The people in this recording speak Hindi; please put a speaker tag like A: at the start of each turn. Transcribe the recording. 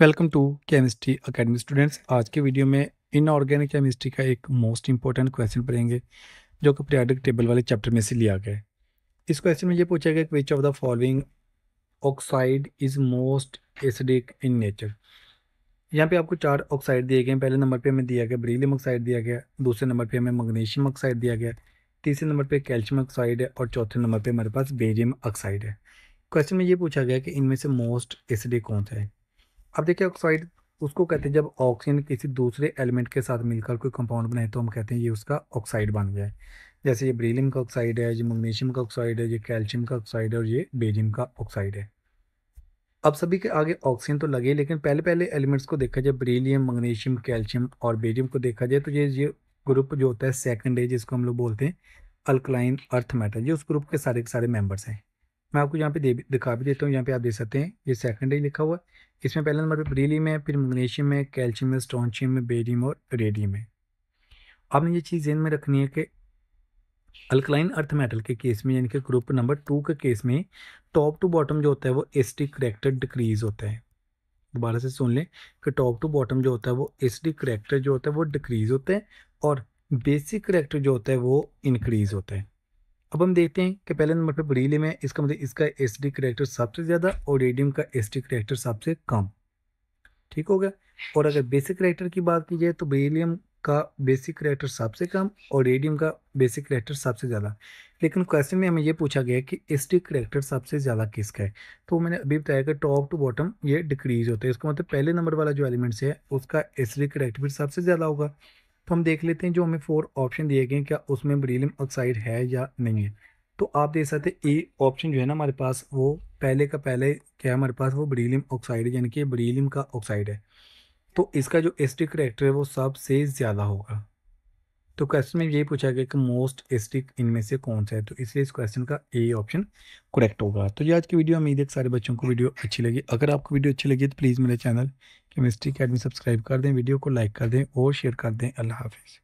A: welcome to chemistry academy students आज के वीडियो में इनऑर्गेनिक केमिस्ट्री का एक मोस्ट इंपॉर्टेंट क्वेश्चन पढ़ेंगे जो कि पीरियाडिक टेबल वाले चैप्टर में से लिया गया है इस क्वेश्चन में ये पूछा गया कि which of the following oxide is most acidic in nature यहाँ पे आपको चार ऑक्साइड दिए गए हैं पहले नंबर पर हमें दिया गया ब्रीलियम ऑक्साइड दिया गया दूसरे नंबर पर हमें मैग्नीशियम ऑक्साइड दिया गया तीसरे नंबर पर कैल्शियम ऑक्साइड है और चौथे नंबर पर हमारे पास बेरियम ऑक्साइड है क्वेश्चन में ये पूछा गया कि इनमें से मोस्ट एसिडिक कौन सा है अब देखिए ऑक्साइड उसको कहते हैं जब ऑक्सीजन किसी दूसरे एलिमेंट के साथ मिलकर कोई कंपाउंड बनाए तो हम कहते हैं ये उसका ऑक्साइड बन गया है जैसे ये ब्रीलियम का ऑक्साइड है ये मैग्नीशियम का ऑक्साइड है ये कैल्शियम का ऑक्साइड है और ये बेजियम का ऑक्साइड है अब सभी के आगे ऑक्सीजन तो लगे लेकिन पहले पहले एलिमेंट्स को देखा जाए ब्रीलियम मैग्नीशियम कैल्शियम और बेजियम को देखा जाए तो ये ये ग्रुप जो होता है सेकंड है जिसको हम लोग बोलते हैं अल्कलाइन अर्थ मेटल ये उस ग्रुप के सारे के सारे मेंबर्स हैं मैं आपको यहाँ पे दे दिखा भी देता हूँ यहाँ पे आप देख सकते हैं ये सेकेंडरी लिखा हुआ है इसमें पहले नंबर पे ब्रीली में फिर मैग्नीशियम में कैल्शियम में स्टोनशियम में बेरियम और रेडियम है आपने ये चीज़ जेन में रखनी है कि अल्कलाइन अर्थ मेटल के केस में यानी कि ग्रुप नंबर टू के केस में टॉप टू बॉटम जो होता है वो एस डी करेक्टर डिक्रीज होता है दोबारा से सुन लें कि टॉप टू बॉटम जो होता है वो एस डी करेक्टर जो होता है वो डिक्रीज होता है और बेसिक करेक्टर जो होता है वो इंक्रीज होता है अब हम देखते हैं कि पहले नंबर पर बरीले में इसका मतलब इसका एस डी करेक्टर सबसे ज़्यादा और रेडियम का एस डी करेक्टर सबसे कम ठीक हो गया और अगर बेसिक करेक्टर की बात की जाए तो बेरिलियम का बेसिक करेक्टर सबसे कम और रेडियम का बेसिक करेक्टर सबसे ज़्यादा लेकिन क्वेश्चन में हमें ये पूछा गया कि डी करेक्टर सबसे ज़्यादा किसका है तो मैंने अभी बताया कि टॉप टू बॉटम ये डिक्रीज होता है इसका मतलब पहले नंबर वाला जो एलिमेंट्स है उसका डी करेक्टर भी सबसे ज़्यादा होगा तो हम देख लेते हैं जो हमें फोर ऑप्शन दिए गए क्या उसमें बरीलियम ऑक्साइड है या नहीं है तो आप देख सकते हैं ए ऑप्शन जो है ना हमारे पास वो पहले का पहले क्या है हमारे पास वो बरीलियम ऑक्साइड यानी कि बरीलियम का ऑक्साइड है तो इसका जो एस्टिक करेक्टर है वो सबसे ज़्यादा होगा तो क्वेश्चन में यही पूछा गया कि मोस्ट एस्टिक इनमें से कौन सा है तो इसलिए इस क्वेश्चन का ए ऑप्शन करेक्ट होगा तो ये आज की वीडियो उम्मीद है सारे बच्चों को वीडियो अच्छी लगी अगर आपको वीडियो अच्छी लगी तो प्लीज़ मेरे चैनल केमिस्ट्री अकेडमी सब्सक्राइब कर दें वीडियो को लाइक कर दें और शेयर कर दें अल्लाह हाफिज़